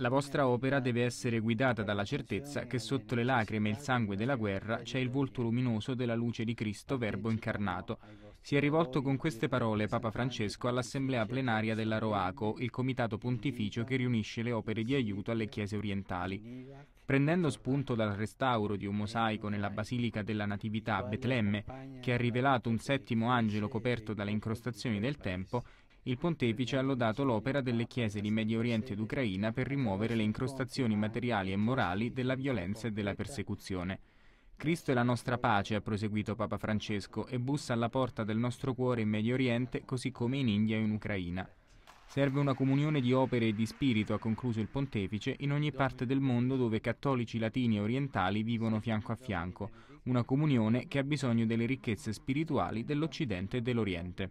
La vostra opera deve essere guidata dalla certezza che sotto le lacrime e il sangue della guerra c'è il volto luminoso della luce di Cristo, Verbo incarnato. Si è rivolto con queste parole Papa Francesco all'Assemblea plenaria della Roaco, il comitato pontificio che riunisce le opere di aiuto alle chiese orientali. Prendendo spunto dal restauro di un mosaico nella Basilica della Natività a Betlemme, che ha rivelato un settimo angelo coperto dalle incrostazioni del tempo, il pontefice ha lodato l'opera delle chiese di Medio Oriente ed Ucraina per rimuovere le incrostazioni materiali e morali della violenza e della persecuzione. Cristo è la nostra pace, ha proseguito Papa Francesco, e bussa alla porta del nostro cuore in Medio Oriente, così come in India e in Ucraina. Serve una comunione di opere e di spirito, ha concluso il pontefice, in ogni parte del mondo dove cattolici latini e orientali vivono fianco a fianco, una comunione che ha bisogno delle ricchezze spirituali dell'Occidente e dell'Oriente.